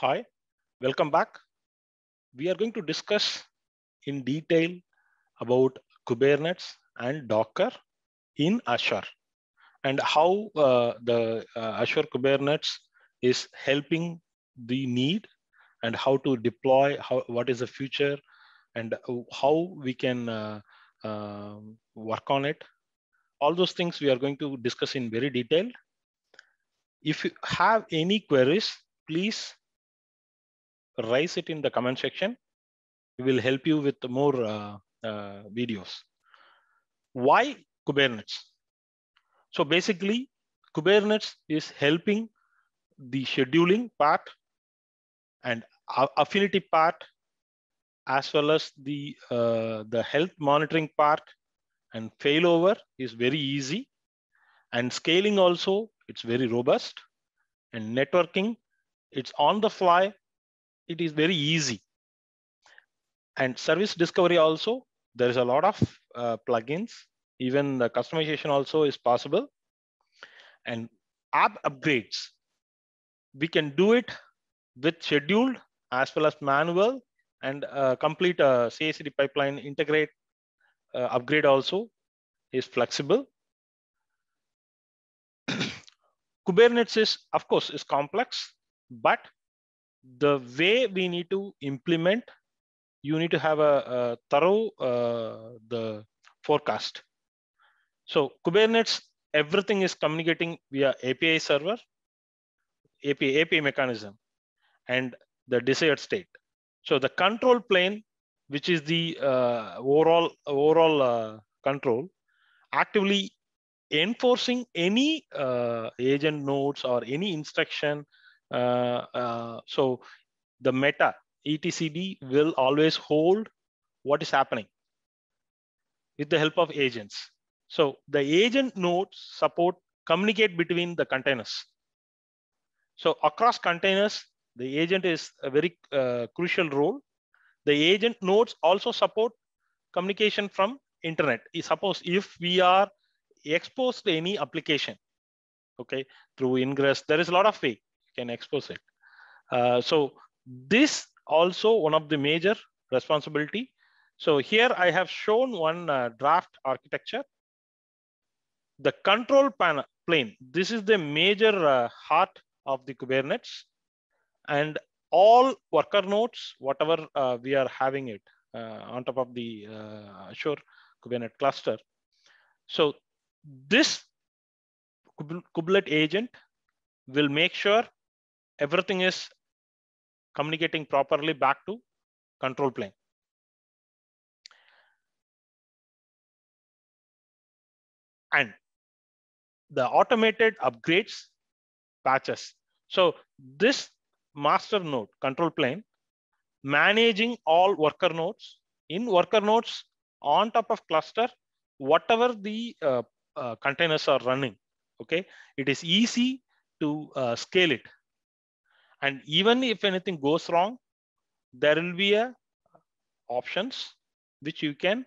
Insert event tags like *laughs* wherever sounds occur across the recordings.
Hi, welcome back. We are going to discuss in detail about Kubernetes and Docker in Azure and how uh, the uh, Azure Kubernetes is helping the need and how to deploy, how, what is the future and how we can uh, um, work on it. All those things we are going to discuss in very detail. If you have any queries, please raise it in the comment section. We will help you with more uh, uh, videos. Why Kubernetes? So basically, Kubernetes is helping the scheduling part and affinity part, as well as the, uh, the health monitoring part and failover is very easy. And scaling also, it's very robust. And networking, it's on the fly it is very easy. And service discovery also, there is a lot of uh, plugins. Even the customization also is possible. And app upgrades, we can do it with scheduled as well as manual and uh, complete a uh, CICD pipeline integrate uh, upgrade also is flexible. *clears throat* Kubernetes is, of course, is complex, but the way we need to implement, you need to have a, a thorough uh, the forecast. So Kubernetes, everything is communicating via API server, API, API mechanism, and the desired state. So the control plane, which is the uh, overall overall uh, control, actively enforcing any uh, agent nodes or any instruction uh, uh, so the meta etcd will always hold what is happening with the help of agents so the agent nodes support communicate between the containers so across containers the agent is a very uh, crucial role the agent nodes also support communication from internet suppose if we are exposed to any application okay through ingress there is a lot of way can expose it. Uh, so this also one of the major responsibility. So here I have shown one uh, draft architecture. The control panel plane, this is the major uh, heart of the Kubernetes and all worker nodes, whatever uh, we are having it uh, on top of the uh, Azure Kubernetes cluster. So this Kubernetes agent will make sure everything is communicating properly back to control plane. And the automated upgrades patches. So this master node control plane managing all worker nodes in worker nodes on top of cluster, whatever the uh, uh, containers are running. Okay, it is easy to uh, scale it and even if anything goes wrong, there will be a options which you can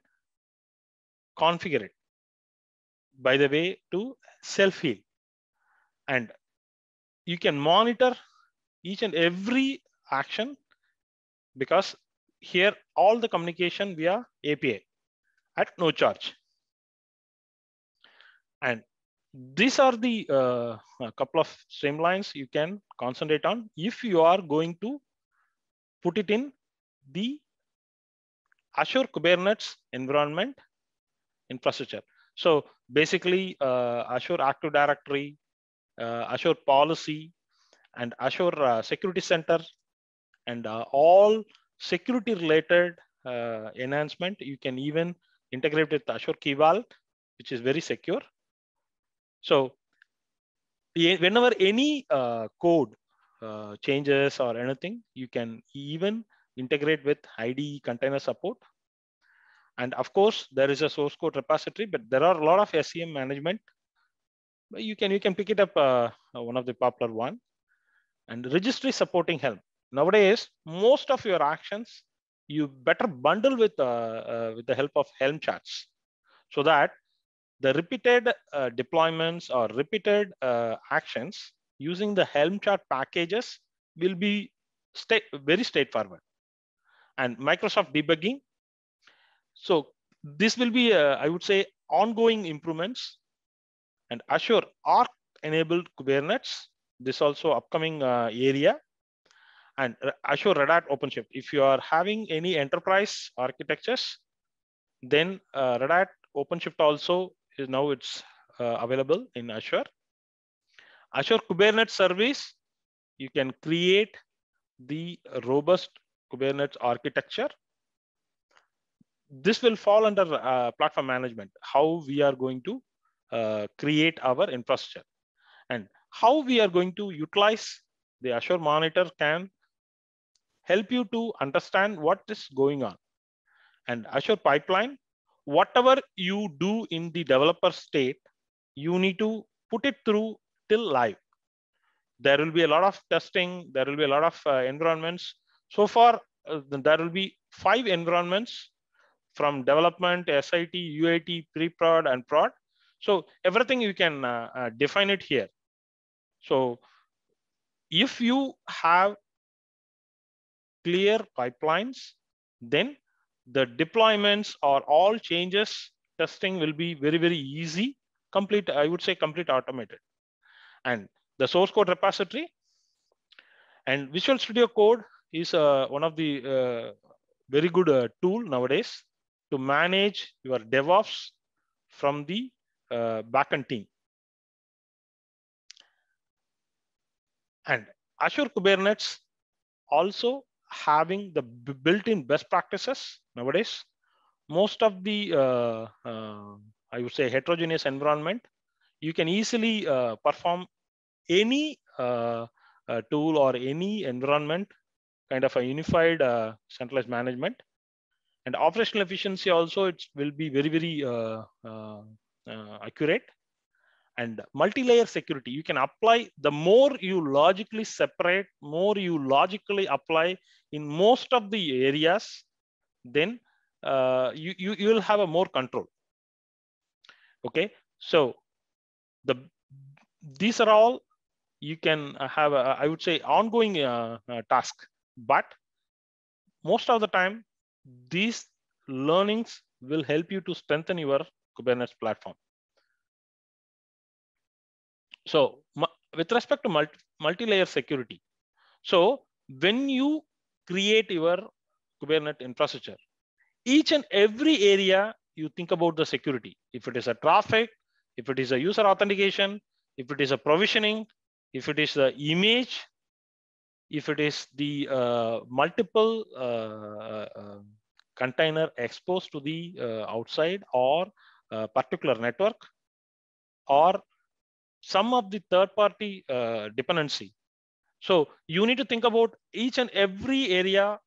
configure it by the way to self heal and you can monitor each and every action because here all the communication via API at no charge. And these are the uh, couple of streamlines you can concentrate on if you are going to put it in the Azure Kubernetes environment infrastructure. So basically uh, Azure Active Directory, uh, Azure Policy, and Azure uh, Security Center, and uh, all security related uh, enhancement. You can even integrate with Azure Key Vault, which is very secure so whenever any uh, code uh, changes or anything, you can even integrate with IDE container support. And of course, there is a source code repository, but there are a lot of SCM management. You can you can pick it up uh, one of the popular one, and registry supporting help. Nowadays, most of your actions you better bundle with uh, uh, with the help of Helm charts, so that the repeated uh, deployments or repeated uh, actions using the Helm chart packages will be very straightforward. And Microsoft debugging. So this will be, uh, I would say, ongoing improvements. And Azure Arc enabled Kubernetes. This also upcoming uh, area. And Azure Red Hat OpenShift. If you are having any enterprise architectures, then uh, Red Hat OpenShift also is now it's uh, available in Azure. Azure Kubernetes service, you can create the robust Kubernetes architecture. This will fall under uh, platform management, how we are going to uh, create our infrastructure and how we are going to utilize the Azure monitor can help you to understand what is going on. And Azure pipeline whatever you do in the developer state, you need to put it through till live. There will be a lot of testing. There will be a lot of uh, environments. So far, uh, there will be five environments from development, SIT, UAT, pre-prod, and prod. So everything you can uh, uh, define it here. So if you have clear pipelines, then the deployments or all changes testing will be very, very easy, complete, I would say complete automated. And the source code repository and Visual Studio Code is uh, one of the uh, very good uh, tool nowadays to manage your DevOps from the uh, backend team. And Azure Kubernetes also having the built-in best practices nowadays. Most of the, uh, uh, I would say, heterogeneous environment, you can easily uh, perform any uh, uh, tool or any environment, kind of a unified uh, centralized management. And operational efficiency also, it will be very, very accurate and multi-layer security you can apply the more you logically separate more you logically apply in most of the areas then uh, you, you you will have a more control okay so the these are all you can have a, I would say ongoing uh, uh, task but most of the time these learnings will help you to strengthen your kubernetes platform so with respect to multi, layer security, so when you create your Kubernetes infrastructure, each and every area you think about the security. If it is a traffic, if it is a user authentication, if it is a provisioning, if it is the image, if it is the uh, multiple uh, uh, container exposed to the uh, outside or uh, particular network or some of the third party uh, dependency. So you need to think about each and every area,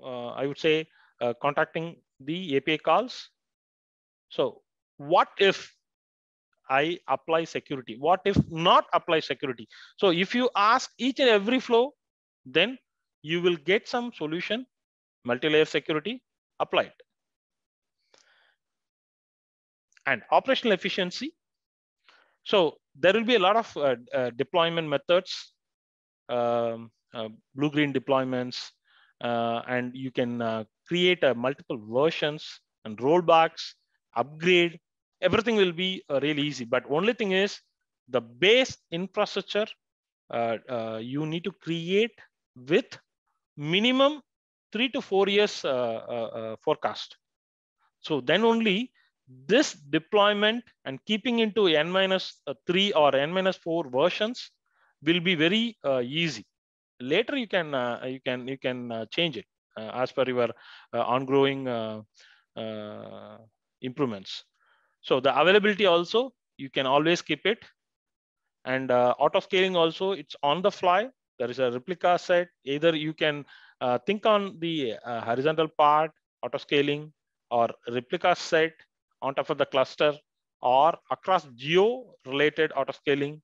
uh, I would say, uh, contacting the API calls. So what if I apply security? What if not apply security? So if you ask each and every flow, then you will get some solution, multi-layer security applied. And operational efficiency. So there will be a lot of uh, uh, deployment methods, um, uh, blue-green deployments, uh, and you can uh, create multiple versions and rollbacks, upgrade, everything will be really easy. But only thing is the base infrastructure you need to create with minimum three to four years forecast. So then only this deployment and keeping into n minus uh, 3 or n minus 4 versions will be very uh, easy later you can uh, you can you can uh, change it uh, as per your uh, ongoing improvements so the availability also you can always keep it and auto scaling also it's on the fly there is a replica set either you can think on the horizontal part auto scaling or replica set on top of the cluster or across geo-related auto-scaling.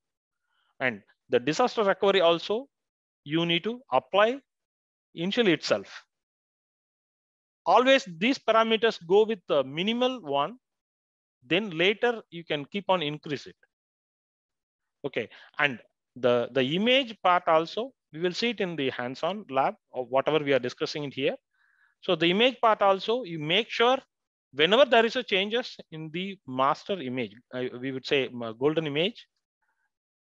And the disaster recovery also, you need to apply initially itself. Always these parameters go with the minimal one, then later you can keep on increase it. Okay, and the, the image part also, we will see it in the hands-on lab or whatever we are discussing it here. So the image part also, you make sure whenever there is a changes in the master image, we would say golden image,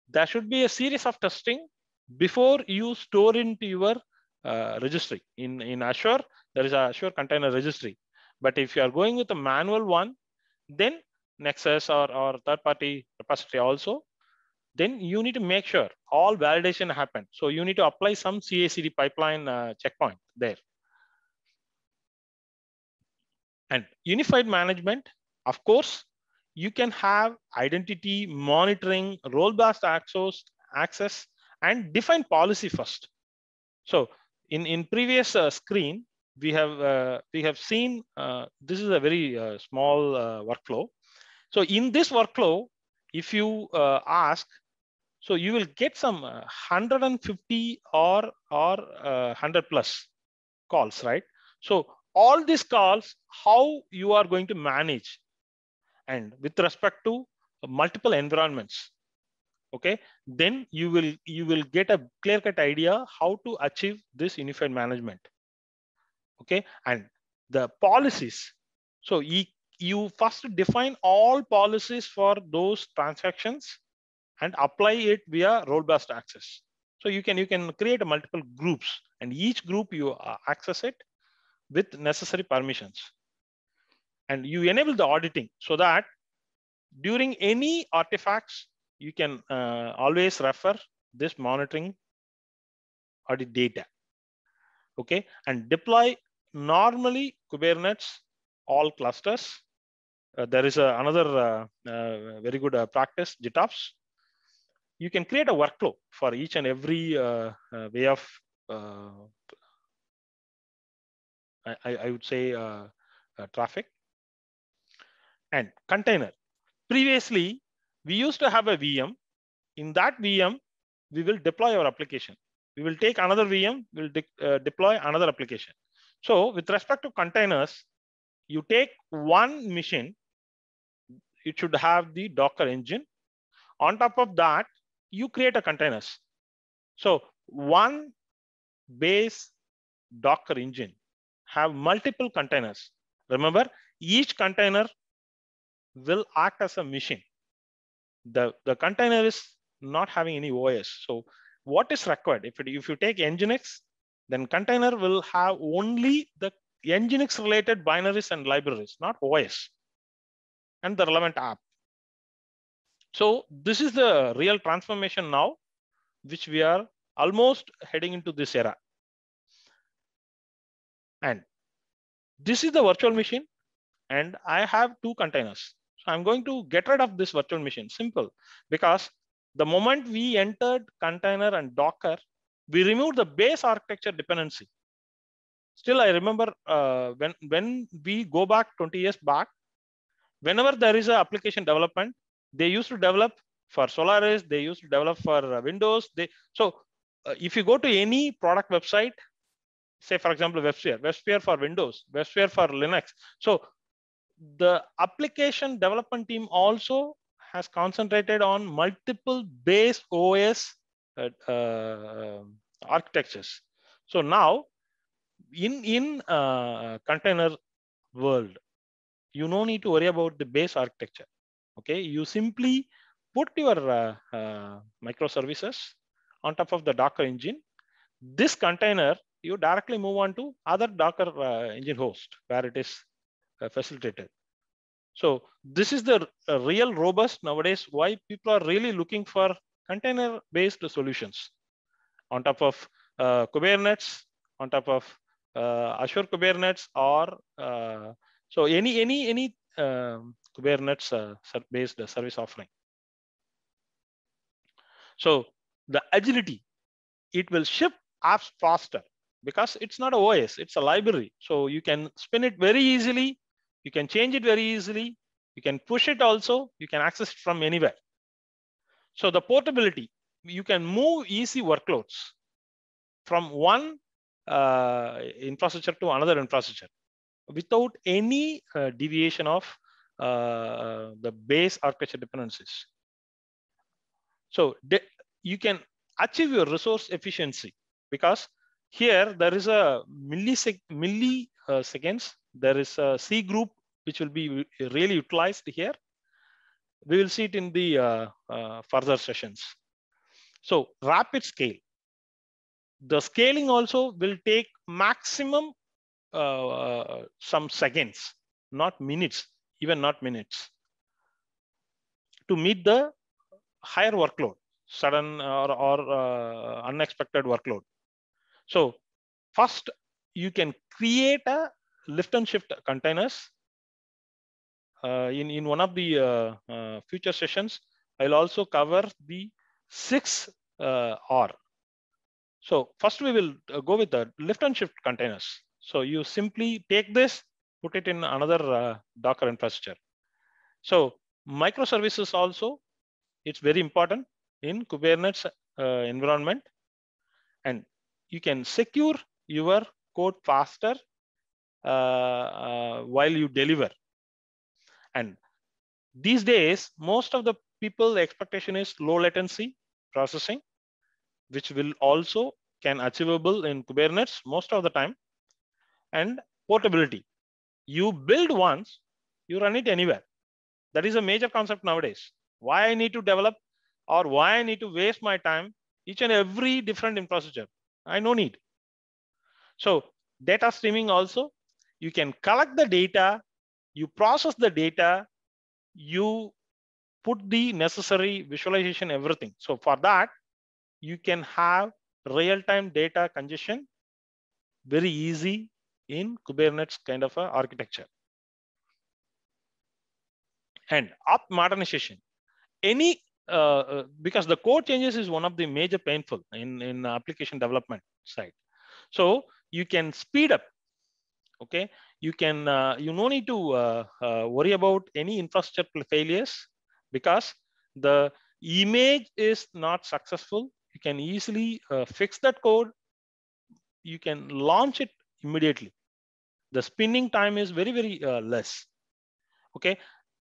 there should be a series of testing before you store into your uh, registry. In, in Azure, there is a Azure container registry. But if you are going with a manual one, then Nexus or, or third party repository also, then you need to make sure all validation happen. So you need to apply some CACD pipeline uh, checkpoint there. And unified management, of course, you can have identity monitoring, role-based access, access, and define policy first. So in, in previous uh, screen, we have, uh, we have seen uh, this is a very uh, small uh, workflow. So in this workflow, if you uh, ask, so you will get some 150 or, or 100 plus calls, right? So all these calls, how you are going to manage and with respect to multiple environments, okay, then you will, you will get a clear cut idea how to achieve this unified management. Okay, and the policies. So you, you first define all policies for those transactions and apply it via role-based access. So you can you can create multiple groups and each group you uh, access it with necessary permissions. And you enable the auditing so that during any artifacts, you can uh, always refer this monitoring audit data. Okay, and deploy normally Kubernetes all clusters. Uh, there is a, another uh, uh, very good uh, practice, GitOps, you can create a workflow for each and every uh, uh, way of uh, I, I would say uh, uh, traffic. And container. Previously, we used to have a VM. In that VM, we will deploy our application. We will take another VM, we'll de uh, deploy another application. So with respect to containers, you take one machine, it should have the Docker engine. On top of that, you create a containers. So one base Docker engine have multiple containers. Remember, each container will act as a machine. The, the container is not having any OS. So what is required? If, it, if you take Nginx, then container will have only the Nginx related binaries and libraries, not OS and the relevant app. So this is the real transformation now, which we are almost heading into this era. And this is the virtual machine and I have two containers. So I'm going to get rid of this virtual machine, simple, because the moment we entered container and Docker, we removed the base architecture dependency. Still, I remember uh, when, when we go back 20 years back, whenever there is an application development, they used to develop for Solaris, they used to develop for uh, Windows. They, so uh, if you go to any product website, say for example, WebSphere, WebSphere for Windows, WebSphere for Linux. So the application development team also has concentrated on multiple base OS uh, uh, architectures. So now in, in uh, container world, you no need to worry about the base architecture. Okay, you simply put your uh, uh, microservices on top of the Docker engine. This container you directly move on to other Docker uh, engine host where it is uh, facilitated. So this is the uh, real robust nowadays why people are really looking for container-based solutions on top of uh, Kubernetes, on top of uh, Azure Kubernetes, or so any any any um, Kubernetes-based service offering. So the agility, it will shift apps faster because it's not a OS, it's a library. So you can spin it very easily. You can change it very easily. You can push it also. You can access it from anywhere. So the portability, you can move easy workloads from one uh, infrastructure to another infrastructure without any uh, deviation of uh, uh the base architecture dependencies. So you can achieve your resource efficiency because here, there is a millisec milliseconds. Uh, there is a C group, which will be really utilized here. We will see it in the uh, uh, further sessions. So rapid scale. The scaling also will take maximum uh, uh some seconds, not minutes, even not minutes, to meet the higher workload, sudden or, or uh, unexpected workload. So first you can create a lift and shift containers. Uh, in, in one of the uh, uh, future sessions, I'll also cover the six uh, R. So first we will uh, go with the lift and shift containers. So you simply take this, put it in another uh, Docker infrastructure. So microservices also, it's very important in Kubernetes environment. And you can secure your code faster uh, uh, while you deliver. And these days, most of the people, the expectation is low latency processing, which will also can achievable in Kubernetes most of the time, and portability. You build once, you run it anywhere. That is a major concept nowadays. Why I need to develop or why I need to waste my time each and every different infrastructure. I no need. So data streaming also, you can collect the data, you process the data, you put the necessary visualization, everything. So for that, you can have real-time data congestion very easy in Kubernetes kind of a architecture. And up modernization. Any uh, uh, because the code changes is one of the major painful in, in application development side. So you can speed up, okay? You can, uh, you no need to uh, uh worry about any infrastructure failures because the image is not successful. You can easily uh, fix that code. You can launch it immediately. The spinning time is very, very less, okay?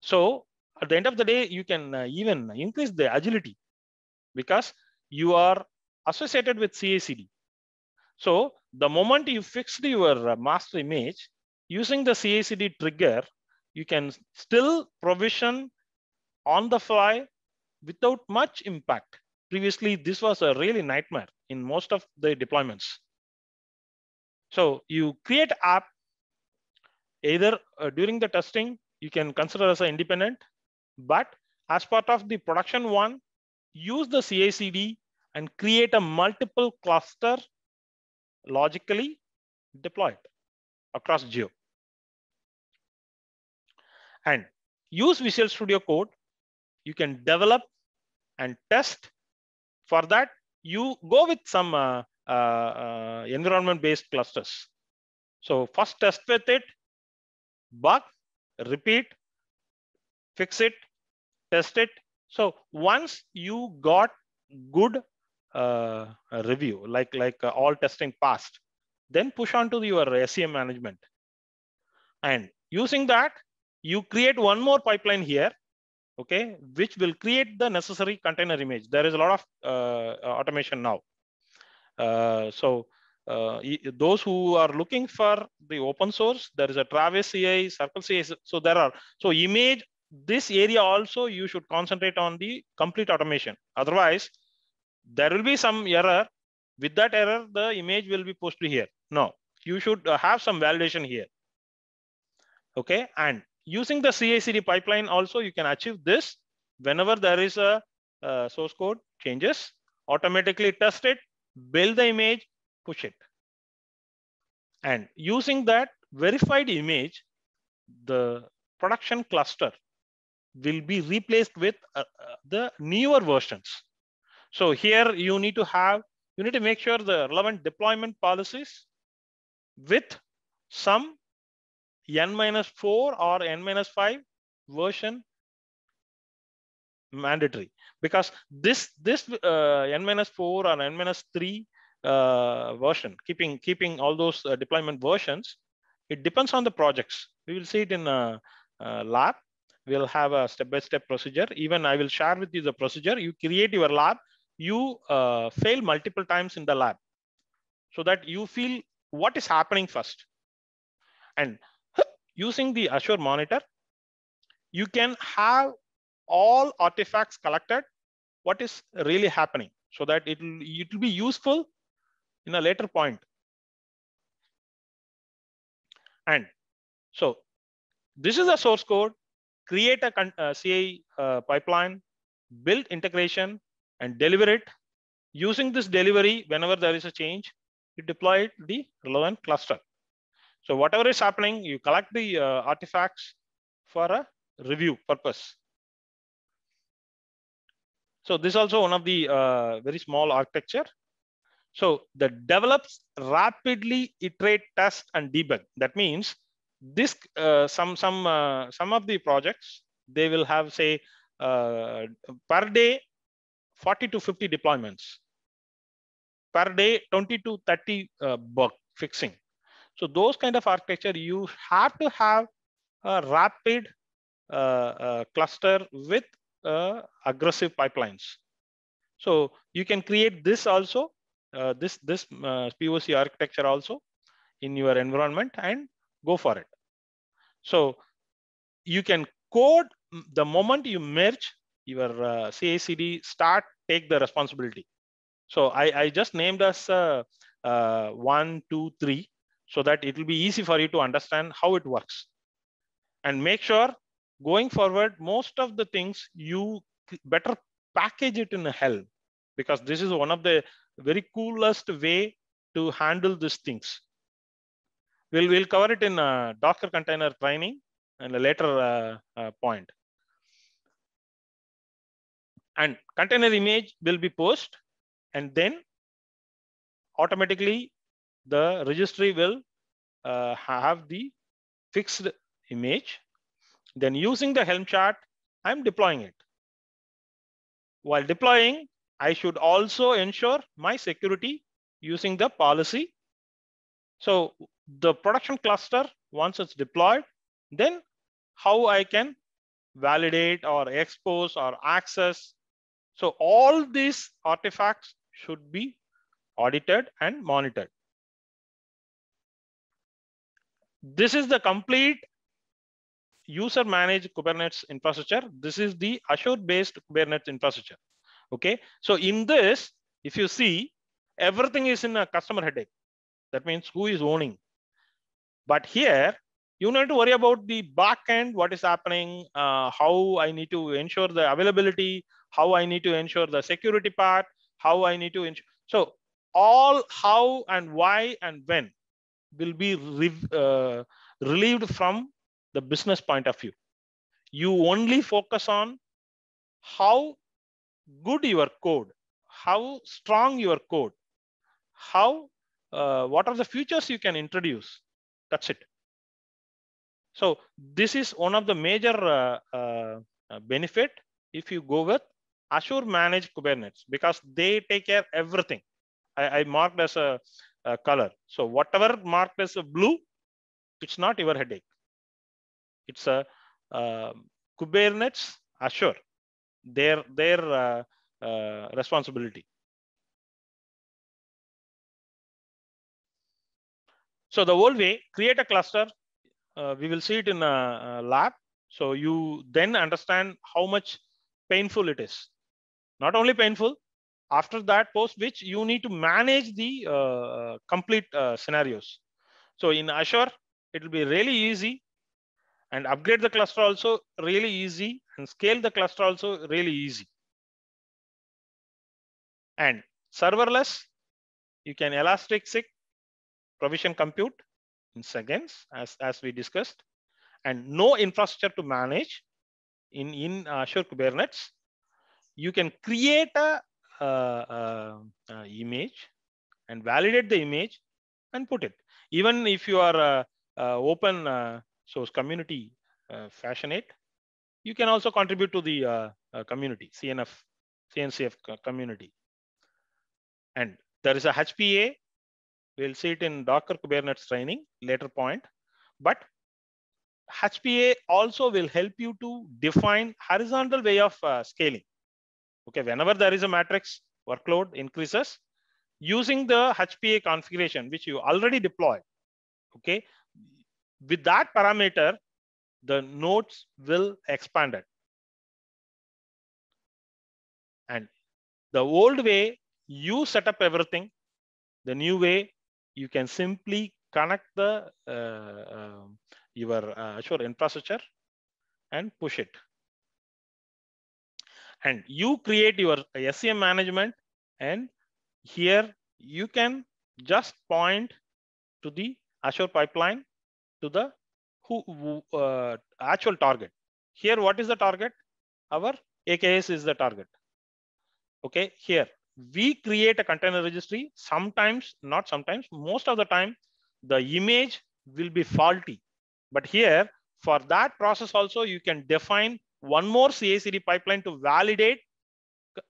So at the end of the day, you can uh, even increase the agility because you are associated with CACD. So the moment you fixed your uh, master image, using the CACD trigger, you can still provision on the fly without much impact. Previously, this was a really nightmare in most of the deployments. So you create app either uh, during the testing, you can consider as an independent but as part of the production one, use the CACD and create a multiple cluster logically deployed across geo. And use Visual Studio Code. You can develop and test. For that, you go with some uh, uh, uh, environment-based clusters. So first test with it, bug, repeat, fix it, test it. So once you got good uh, review, like, like uh, all testing passed, then push on to your SEM management. And using that, you create one more pipeline here, okay, which will create the necessary container image. There is a lot of uh, automation now. Uh, so uh, those who are looking for the open source, there is a Travis CI, Circle CI. So there are, so image this area also you should concentrate on the complete automation. Otherwise, there will be some error. With that error, the image will be posted here. No, you should uh, have some validation here. Okay, and using the CI/CD pipeline also you can achieve this. Whenever there is a, a uh, source code changes, automatically test it, build the image, push it. And using that verified image, the production cluster will be replaced with uh, uh, the newer versions. So here you need to have, you need to make sure the relevant deployment policies with some n-4 or n-5 version mandatory because this this uh, n-4 or n-3 uh, version keeping keeping all those uh, deployment versions it depends on the projects we will see it in a, uh, a uh, lab we'll have a step-by-step -step procedure. Even I will share with you the procedure. You create your lab, you uh, fail multiple times in the lab so that you feel what is happening first. And *laughs* using the Azure monitor, you can have all artifacts collected, what is really happening so that it will, it will be useful in a later point. And so this is the source code create a CA uh, CI uh, pipeline, build integration, and deliver it. Using this delivery, whenever there is a change, you deploy the relevant cluster. So whatever is happening, you collect the uh, artifacts for a review purpose. So this is also one of the uh, very small architecture. So the develops rapidly iterate, test, and debug. That means this uh, some some uh, some of the projects they will have say uh, per day 40 to 50 deployments per day 20 to 30 bug uh, fixing so those kind of architecture you have to have a rapid uh, uh, cluster with aggressive pipelines so you can create this also this this poc architecture also in your environment and go for it. So you can code the moment you merge your uh, CACD start, take the responsibility. So I, I just named us uh, uh, one, two, three, so that it will be easy for you to understand how it works. And make sure going forward, most of the things you better package it in a Helm because this is one of the very coolest way to handle these things. We'll, we'll cover it in uh, Docker container training and a later uh, uh, point. And container image will be pushed and then automatically the registry will uh, have the fixed image. Then using the Helm chart, I'm deploying it. While deploying, I should also ensure my security using the policy. So the production cluster once it's deployed, then how I can validate or expose or access. So all these artifacts should be audited and monitored. This is the complete user managed Kubernetes infrastructure. This is the Azure based Kubernetes infrastructure. Okay. So in this, if you see, everything is in a customer headache. That means who is owning? But here, you need to worry about the back end, what is happening, uh, how I need to ensure the availability, how I need to ensure the security part, how I need to ensure. So all how and why and when will be re uh, relieved from the business point of view. You only focus on how good your code, how strong your code, how, uh, what are the features you can introduce that's it. So this is one of the major uh, uh, benefit if you go with Azure managed Kubernetes because they take care everything. I, I marked as a, a color. So whatever marked as a blue, it's not your headache. It's a uh, Kubernetes Azure, their their uh, uh, responsibility. So the old way, create a cluster. Uh, we will see it in a, a lab. So you then understand how much painful it is. Not only painful, after that post which you need to manage the uh, complete uh, scenarios. So in Azure, it will be really easy and upgrade the cluster also really easy and scale the cluster also really easy. And serverless, you can Elasticsearch provision compute in seconds, as, as we discussed, and no infrastructure to manage in, in uh, Azure Kubernetes, you can create a, a, a, a, image and validate the image and put it. Even if you are a, open uh, source community uh, fashionate, you can also contribute to the uh, uh community, CNF, CNCF community. And there is a HPA We'll see it in Docker Kubernetes training later point. But HPA also will help you to define horizontal way of uh, scaling. Okay, whenever there is a matrix workload increases using the HPA configuration, which you already deployed. Okay, with that parameter, the nodes will expand it. And the old way, you set up everything. The new way, you can simply connect the uh, um, uh, your Azure infrastructure and push it. And you create your SCM management and here you can just point to the Azure pipeline to the who, who uh, actual target. Here, what is the target? Our AKS is the target. Okay, here we create a container registry. Sometimes, not sometimes, most of the time, the image will be faulty. But here, for that process also, you can define one more CACD pipeline to validate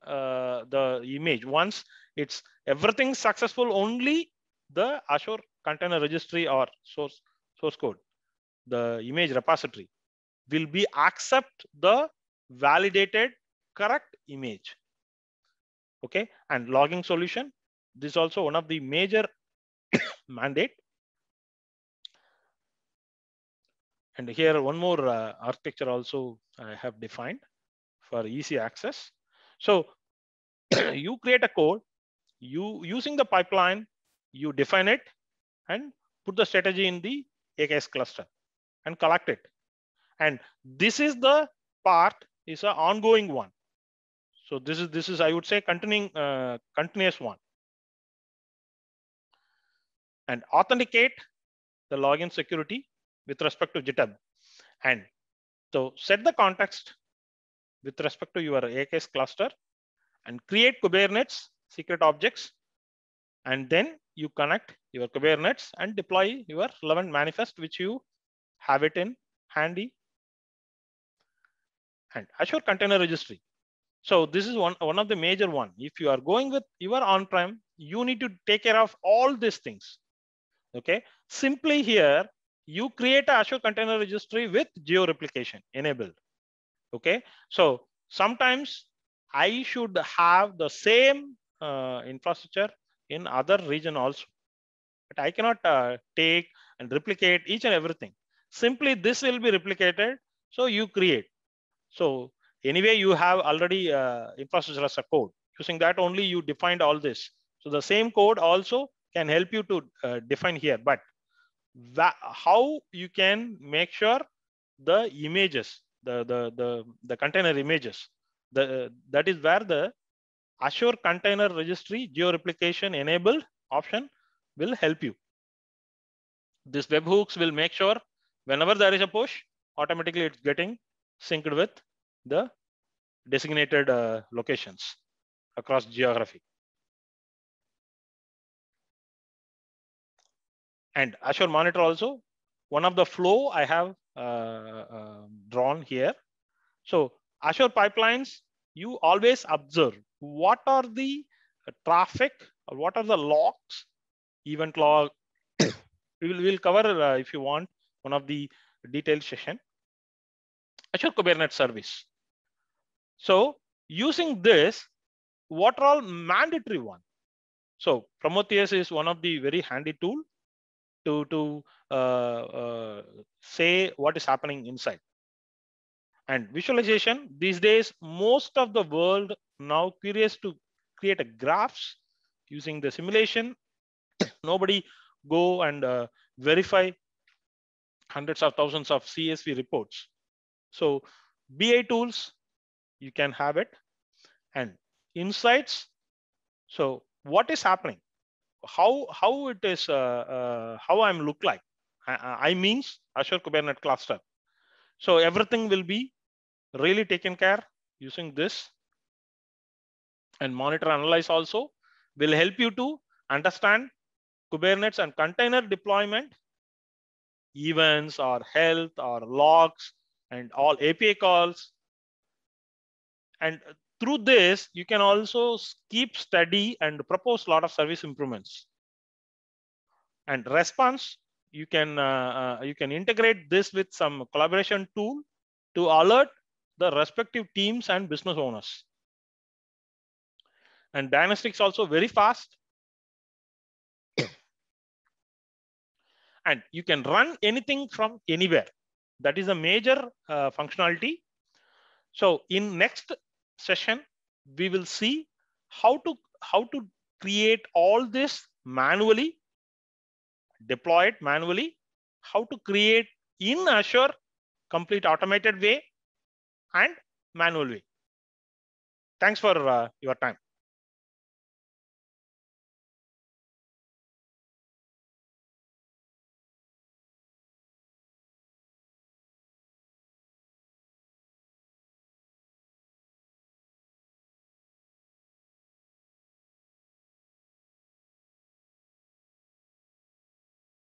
uh, the image. Once it's everything successful, only the Azure Container Registry or source, source code, the image repository will be accept the validated correct image okay and logging solution this is also one of the major *coughs* mandate and here one more uh, architecture also i have defined for easy access so *coughs* you create a code you using the pipeline you define it and put the strategy in the aks cluster and collect it and this is the part is an ongoing one so this is this is I would say continuing uh, continuous one. And authenticate the login security with respect to GitHub. And so set the context with respect to your AKS cluster and create Kubernetes secret objects. And then you connect your Kubernetes and deploy your relevant manifest, which you have it in handy. And Azure Container Registry. So this is one, one of the major one. If you are going with your on-prem, you need to take care of all these things. Okay. Simply here, you create a Azure Container Registry with geo replication enabled. Okay. So sometimes I should have the same uh, infrastructure in other region also. But I cannot uh, take and replicate each and everything. Simply this will be replicated. So you create. So Anyway, you have already uh, infrastructure as a code. Using that only you defined all this. So the same code also can help you to uh, define here, but how you can make sure the images, the, the, the, the container images, the, that is where the Azure Container Registry geo replication Enabled option will help you. This webhooks will make sure whenever there is a push, automatically it's getting synced with the designated uh, locations across geography. And Azure Monitor also, one of the flow I have uh, uh, drawn here. So Azure pipelines, you always observe what are the uh, traffic or what are the logs, event log. *coughs* we will we'll cover uh, if you want one of the detailed session. Azure Kubernetes service. So using this, what are all mandatory one? So Prometheus is one of the very handy tool to, to uh, uh, say what is happening inside. And visualization, these days, most of the world now curious to create a graphs using the simulation. *coughs* Nobody go and uh, verify hundreds of thousands of CSV reports. So BA tools you can have it. And insights, so what is happening? How, how it is, uh, uh, how I'm look like? I, I means Azure Kubernetes cluster. So everything will be really taken care using this and monitor analyze also will help you to understand Kubernetes and container deployment, events or health or logs and all API calls and through this, you can also keep steady and propose a lot of service improvements. And response, you can, uh, uh, you can integrate this with some collaboration tool to alert the respective teams and business owners. And diagnostics also very fast. and you can run anything from anywhere. That is a major uh, functionality. So in next session, we will see how to, how to create all this manually, deploy it manually, how to create in Azure complete automated way and manual way. Thanks for uh, your time.